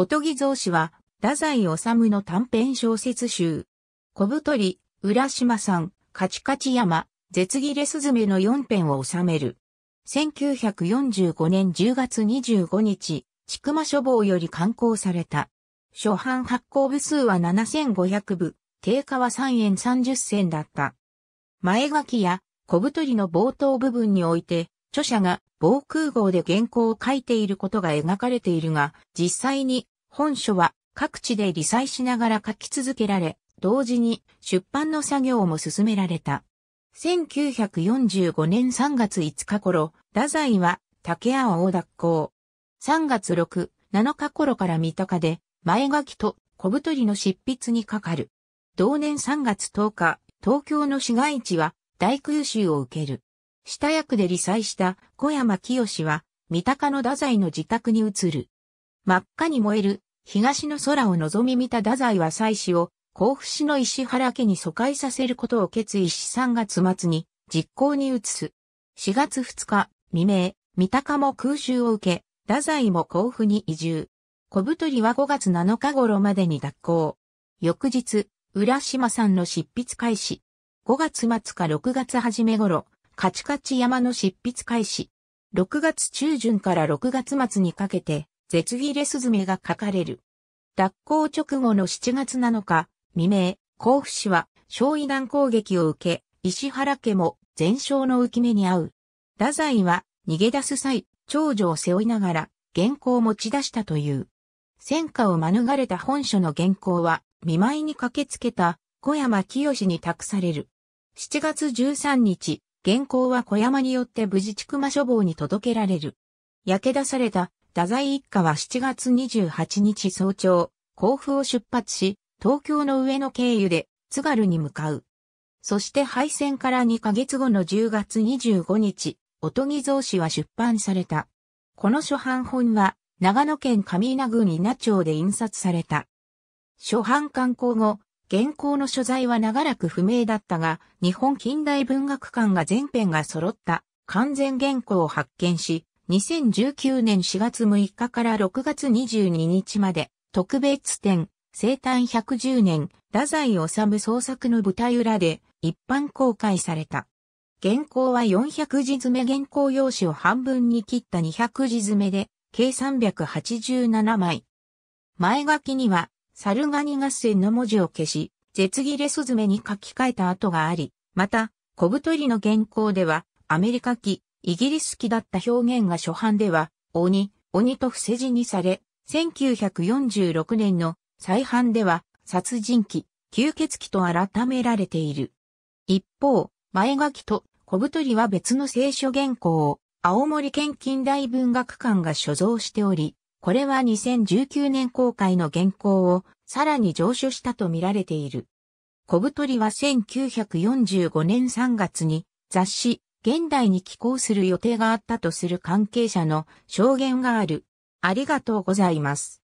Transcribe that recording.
おとぎ造詞は、太宰治の短編小説集。小太り、浦島さん、カチカチ山、絶切れスズメの4編を収める。1945年10月25日、千曲書房より刊行された。初版発行部数は7500部、定価は3円30銭だった。前書きや小太りの冒頭部分において、著者が防空壕で原稿を書いていることが描かれているが、実際に本書は各地で理載しながら書き続けられ、同時に出版の作業も進められた。1945年3月5日頃、太宰は竹屋を脱行。3月6、7日頃から三鷹で、前書きと小太りの執筆にかかる。同年3月10日、東京の市街地は大空襲を受ける。下役で理災した小山清は、三鷹の太宰の自宅に移る。真っ赤に燃える東の空を望み見た太宰は妻子を甲府市の石原家に疎開させることを決意し3月末に実行に移す。4月2日、未明、三鷹も空襲を受け、太宰も甲府に移住。小太りは5月7日頃までに脱行。翌日、浦島さんの執筆開始。5月末か6月初め頃、カチカチ山の執筆開始。6月中旬から6月末にかけて、絶ギレスズメが書かれる。脱行直後の7月7日、未明、甲府市は焼夷弾攻撃を受け、石原家も全焼の浮き目に遭う。太宰は逃げ出す際、長女を背負いながら原稿を持ち出したという。戦火を免れた本書の原稿は、見舞いに駆けつけた小山清に託される。7月13日、原稿は小山によって無事畜曲書房に届けられる。焼け出された太宰一家は7月28日早朝、甲府を出発し、東京の上野経由で津軽に向かう。そして敗戦から2ヶ月後の10月25日、おとぎ造紙は出版された。この初版本は、長野県上稲郡稲町で印刷された。初版刊行後、原稿の所在は長らく不明だったが、日本近代文学館が全編が揃った完全原稿を発見し、2019年4月6日から6月22日まで、特別展、生誕110年、太宰治創作の舞台裏で一般公開された。原稿は400字詰め原稿用紙を半分に切った200字詰めで、計387枚。前書きには、猿ガニ合戦の文字を消し、絶切れス詰めに書き換えた跡があり、また、小太りの原稿では、アメリカ機、イギリス機だった表現が初版では、鬼、鬼と伏せ字にされ、1946年の再版では、殺人鬼、吸血鬼と改められている。一方、前書きと小太りは別の聖書原稿を、青森県近代文学館が所蔵しており、これは2019年公開の原稿をさらに上書したと見られている。小太りは1945年3月に雑誌現代に寄港する予定があったとする関係者の証言がある。ありがとうございます。